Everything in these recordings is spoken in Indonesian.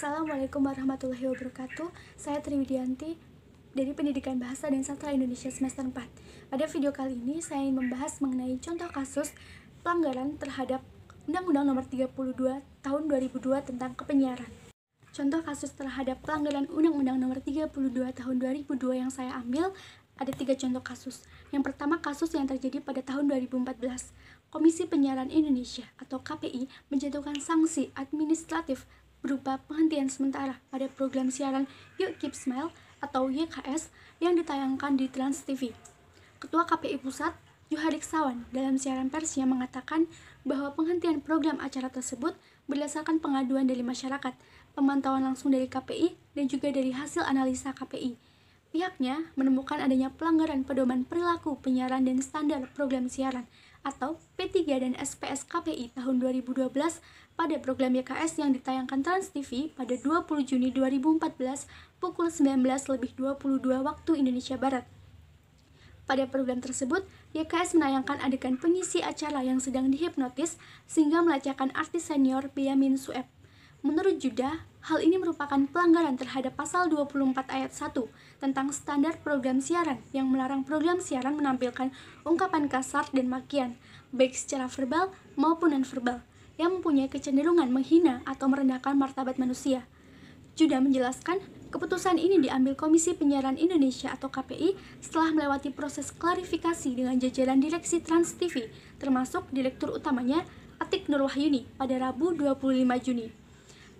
Assalamualaikum warahmatullahi wabarakatuh. Saya Triwidianti dari Pendidikan Bahasa dan Sastra Indonesia semester 4. Pada video kali ini saya ingin membahas mengenai contoh kasus pelanggaran terhadap Undang-Undang Nomor 32 Tahun 2002 tentang Kepenyiaran. Contoh kasus terhadap pelanggaran Undang-Undang Nomor 32 Tahun 2002 yang saya ambil ada tiga contoh kasus. Yang pertama kasus yang terjadi pada tahun 2014. Komisi Penyiaran Indonesia atau KPI menjatuhkan sanksi administratif berupa penghentian sementara pada program siaran Yuk Keep Smile atau YKS yang ditayangkan di Trans TV. Ketua KPI Pusat, Yuharik Sawan, dalam siaran persnya mengatakan bahwa penghentian program acara tersebut berdasarkan pengaduan dari masyarakat, pemantauan langsung dari KPI, dan juga dari hasil analisa KPI. Pihaknya menemukan adanya pelanggaran pedoman perilaku penyiaran dan standar program siaran atau P3 dan SPS KPI tahun 2012 pada program YKS yang ditayangkan Trans TV pada 20 Juni 2014 pukul 19 lebih 22 waktu Indonesia Barat. Pada program tersebut, YKS menayangkan adegan pengisi acara yang sedang dihipnotis sehingga melacakan artis senior Min Sueb. Menurut Judah, Hal ini merupakan pelanggaran terhadap pasal 24 ayat 1 tentang standar program siaran yang melarang program siaran menampilkan ungkapan kasar dan makian, baik secara verbal maupun nonverbal, yang mempunyai kecenderungan menghina atau merendahkan martabat manusia. Judah menjelaskan, keputusan ini diambil Komisi Penyiaran Indonesia atau KPI setelah melewati proses klarifikasi dengan jajaran Direksi Trans TV, termasuk Direktur Utamanya Atik Nur Wahyuni pada Rabu 25 Juni.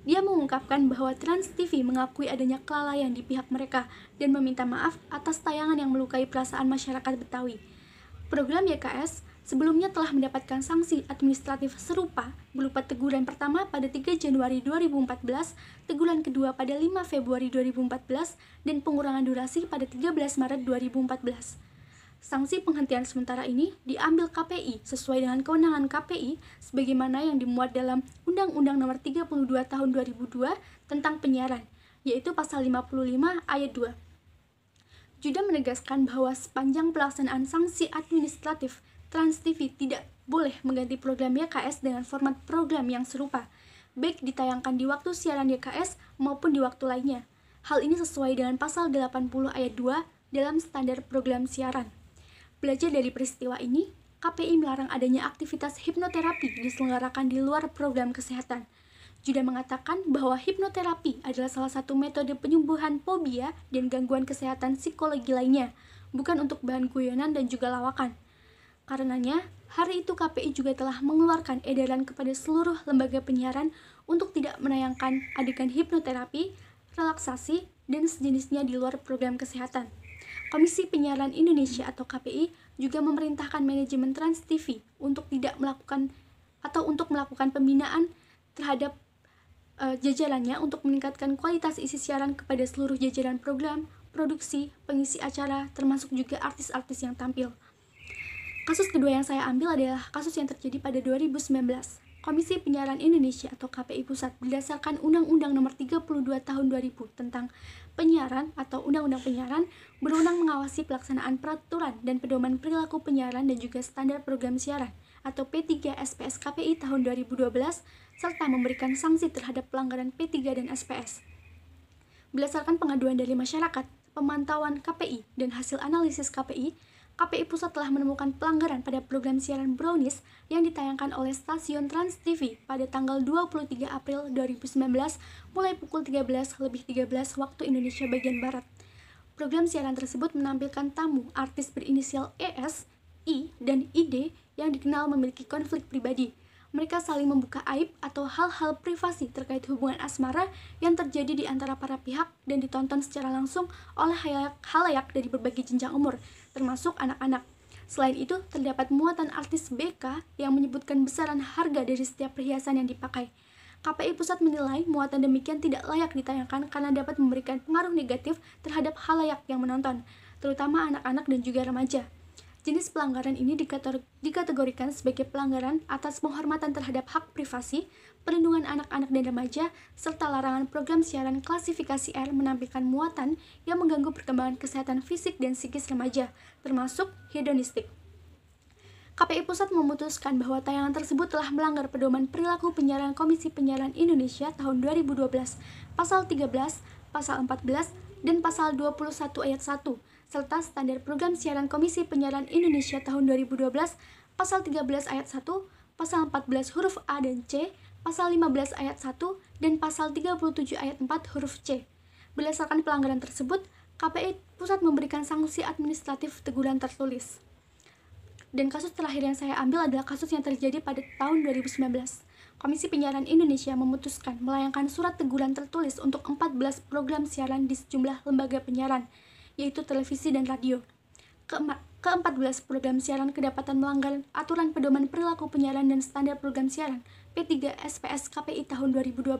Dia mengungkapkan bahwa Trans TV mengakui adanya kelalaian di pihak mereka dan meminta maaf atas tayangan yang melukai perasaan masyarakat Betawi. Program YKS sebelumnya telah mendapatkan sanksi administratif serupa berupa teguran pertama pada 3 Januari 2014, teguran kedua pada 5 Februari 2014, dan pengurangan durasi pada 13 Maret 2014. Sanksi penghentian sementara ini diambil KPI sesuai dengan kewenangan KPI sebagaimana yang dimuat dalam Undang-Undang Nomor 32 Tahun 2002 tentang penyiaran, yaitu pasal 55 ayat 2. Juga menegaskan bahwa sepanjang pelaksanaan sanksi administratif, TransTV tidak boleh mengganti program YKS dengan format program yang serupa, baik ditayangkan di waktu siaran YKS maupun di waktu lainnya. Hal ini sesuai dengan pasal 80 ayat 2 dalam standar program siaran. Belajar dari peristiwa ini, KPI melarang adanya aktivitas hipnoterapi diselenggarakan di luar program kesehatan. Juga mengatakan bahwa hipnoterapi adalah salah satu metode penyembuhan fobia dan gangguan kesehatan psikologi lainnya, bukan untuk bahan guyonan dan juga lawakan. Karenanya, hari itu KPI juga telah mengeluarkan edaran kepada seluruh lembaga penyiaran untuk tidak menayangkan adegan hipnoterapi, relaksasi, dan sejenisnya di luar program kesehatan. Komisi Penyiaran Indonesia atau KPI juga memerintahkan manajemen Trans TV untuk tidak melakukan atau untuk melakukan pembinaan terhadap uh, jajarannya untuk meningkatkan kualitas isi siaran kepada seluruh jajaran program, produksi, pengisi acara, termasuk juga artis-artis yang tampil. Kasus kedua yang saya ambil adalah kasus yang terjadi pada 2019. Komisi Penyiaran Indonesia atau KPI Pusat berdasarkan Undang-Undang Nomor 32 Tahun 2000 tentang Penyiaran atau Undang-Undang Penyiaran berwenang mengawasi pelaksanaan peraturan dan pedoman perilaku penyiaran dan juga standar program siaran atau P3 SPS KPI tahun 2012 serta memberikan sanksi terhadap pelanggaran P3 dan SPS. Berdasarkan pengaduan dari masyarakat, pemantauan KPI dan hasil analisis KPI, KPI Pusat telah menemukan pelanggaran pada program siaran Brownies yang ditayangkan oleh stasiun Trans TV pada tanggal 23 April 2019 mulai pukul 13 lebih 13 waktu Indonesia bagian Barat. Program siaran tersebut menampilkan tamu artis berinisial ES, I, dan ID yang dikenal memiliki konflik pribadi – mereka saling membuka aib atau hal-hal privasi terkait hubungan asmara yang terjadi di antara para pihak dan ditonton secara langsung oleh halayak, halayak dari berbagai jenjang umur, termasuk anak-anak. Selain itu, terdapat muatan artis BK yang menyebutkan besaran harga dari setiap perhiasan yang dipakai. KPI Pusat menilai muatan demikian tidak layak ditayangkan karena dapat memberikan pengaruh negatif terhadap halayak yang menonton, terutama anak-anak dan juga remaja. Jenis pelanggaran ini dikategorikan sebagai pelanggaran atas penghormatan terhadap hak privasi, perlindungan anak-anak dan remaja, serta larangan program siaran klasifikasi R menampilkan muatan yang mengganggu perkembangan kesehatan fisik dan psikis remaja, termasuk hedonistik. KPI Pusat memutuskan bahwa tayangan tersebut telah melanggar pedoman perilaku penyiaran Komisi Penyiaran Indonesia tahun 2012, pasal 13, pasal 14, dan pasal 21 ayat 1 serta standar program siaran Komisi Penyiaran Indonesia tahun 2012 pasal 13 ayat 1, pasal 14 huruf A dan C, pasal 15 ayat 1, dan pasal 37 ayat 4 huruf C. Berdasarkan pelanggaran tersebut, KPI Pusat memberikan sanksi administratif teguran tertulis. Dan kasus terakhir yang saya ambil adalah kasus yang terjadi pada tahun 2019. Komisi Penyiaran Indonesia memutuskan melayangkan surat teguran tertulis untuk 14 program siaran di sejumlah lembaga penyiaran, yaitu televisi dan radio. Keempat, belas program siaran kedapatan melanggar aturan pedoman perilaku penyiaran dan standar program siaran P3 SPS KPI tahun 2012.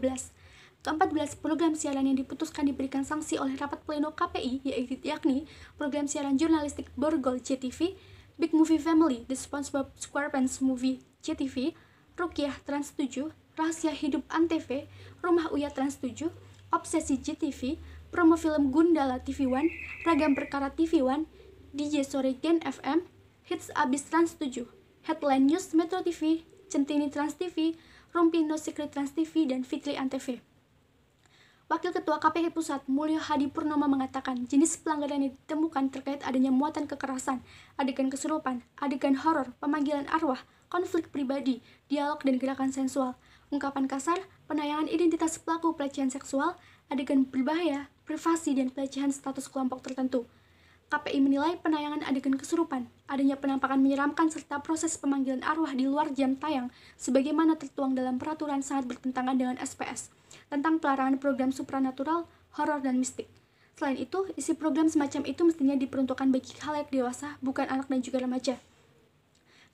Keempat belas program siaran yang diputuskan diberikan sanksi oleh rapat pleno KPI yaitu yakni program siaran jurnalistik Borgol CTV, Big Movie Family, The SpongeBob SquarePants Movie CTV, Rukiah Trans 7, Rahasia Hidup Antv, Rumah Uya Trans 7, Obsesi ctv promo film Gundala TV One, ragam perkara TV One, DJ Sore Gen FM, hits abis Trans 7, headline news Metro TV, Centini Trans TV, No Secret Trans TV, dan Fitri Antv. Wakil Ketua KPH Pusat Mulyo Hadi Purnomo mengatakan jenis pelanggaran yang ditemukan terkait adanya muatan kekerasan, adegan kesurupan, adegan horor, pemanggilan arwah, konflik pribadi, dialog dan gerakan sensual, ungkapan kasar, penayangan identitas pelaku pelecehan seksual, adegan berbahaya, privasi, dan pelecehan status kelompok tertentu. KPI menilai penayangan adegan kesurupan, adanya penampakan menyeramkan serta proses pemanggilan arwah di luar jam tayang sebagaimana tertuang dalam peraturan sangat bertentangan dengan SPS tentang pelarangan program supranatural, horor, dan mistik. Selain itu, isi program semacam itu mestinya diperuntukkan bagi khalayak dewasa, bukan anak dan juga remaja.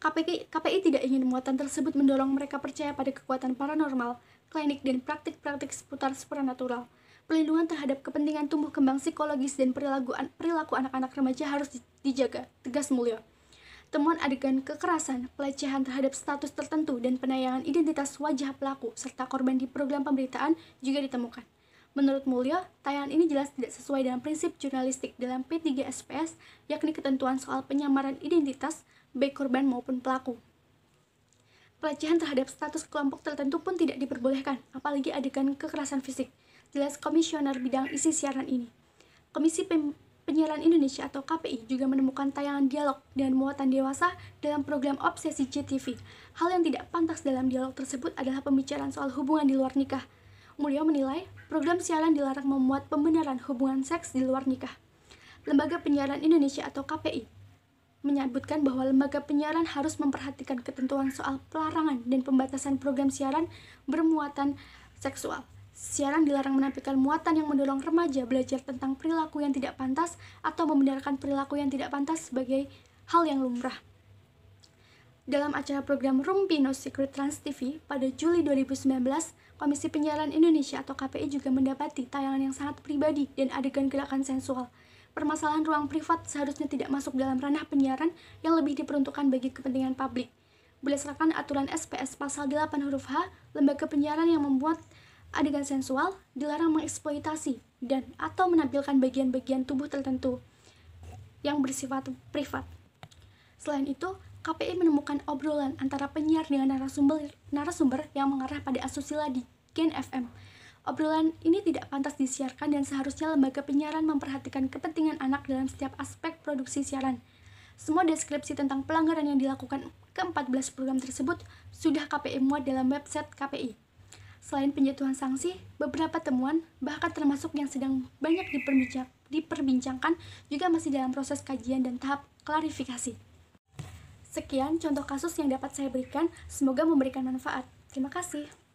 KPI, KPI tidak ingin muatan tersebut mendorong mereka percaya pada kekuatan paranormal, klinik, dan praktik-praktik seputar supranatural – Pelindungan terhadap kepentingan tumbuh kembang psikologis dan perilaku, an perilaku anak-anak remaja harus dijaga, tegas mulia. Temuan adegan kekerasan, pelecehan terhadap status tertentu, dan penayangan identitas wajah pelaku serta korban di program pemberitaan juga ditemukan. Menurut Mulyo, tayangan ini jelas tidak sesuai dengan prinsip jurnalistik dalam P3 SPS, yakni ketentuan soal penyamaran identitas baik korban maupun pelaku. Pelecehan terhadap status kelompok tertentu pun tidak diperbolehkan, apalagi adegan kekerasan fisik jelas komisioner bidang isi siaran ini. Komisi Pem Penyiaran Indonesia atau KPI juga menemukan tayangan dialog dan muatan dewasa dalam program Obsesi JTV. Hal yang tidak pantas dalam dialog tersebut adalah pembicaraan soal hubungan di luar nikah. Mulia menilai program siaran dilarang memuat pembenaran hubungan seks di luar nikah. Lembaga Penyiaran Indonesia atau KPI menyebutkan bahwa lembaga penyiaran harus memperhatikan ketentuan soal pelarangan dan pembatasan program siaran bermuatan seksual. Siaran dilarang menampilkan muatan yang mendorong remaja belajar tentang perilaku yang tidak pantas atau membenarkan perilaku yang tidak pantas sebagai hal yang lumrah. Dalam acara program Rumpi No Secret Trans TV pada Juli 2019, Komisi Penyiaran Indonesia atau KPI juga mendapati tayangan yang sangat pribadi dan adegan gerakan sensual. Permasalahan ruang privat seharusnya tidak masuk dalam ranah penyiaran yang lebih diperuntukkan bagi kepentingan publik. Berdasarkan aturan SPS pasal 8 huruf H, lembaga penyiaran yang membuat adegan sensual dilarang mengeksploitasi dan atau menampilkan bagian-bagian tubuh tertentu yang bersifat privat. Selain itu, KPI menemukan obrolan antara penyiar dengan narasumber, narasumber yang mengarah pada asusila di Gen FM. Obrolan ini tidak pantas disiarkan dan seharusnya lembaga penyiaran memperhatikan kepentingan anak dalam setiap aspek produksi siaran. Semua deskripsi tentang pelanggaran yang dilakukan ke-14 program tersebut sudah KPI muat dalam website KPI. Selain penjatuhan sanksi, beberapa temuan, bahkan termasuk yang sedang banyak diperbincang, diperbincangkan, juga masih dalam proses kajian dan tahap klarifikasi. Sekian contoh kasus yang dapat saya berikan, semoga memberikan manfaat. Terima kasih.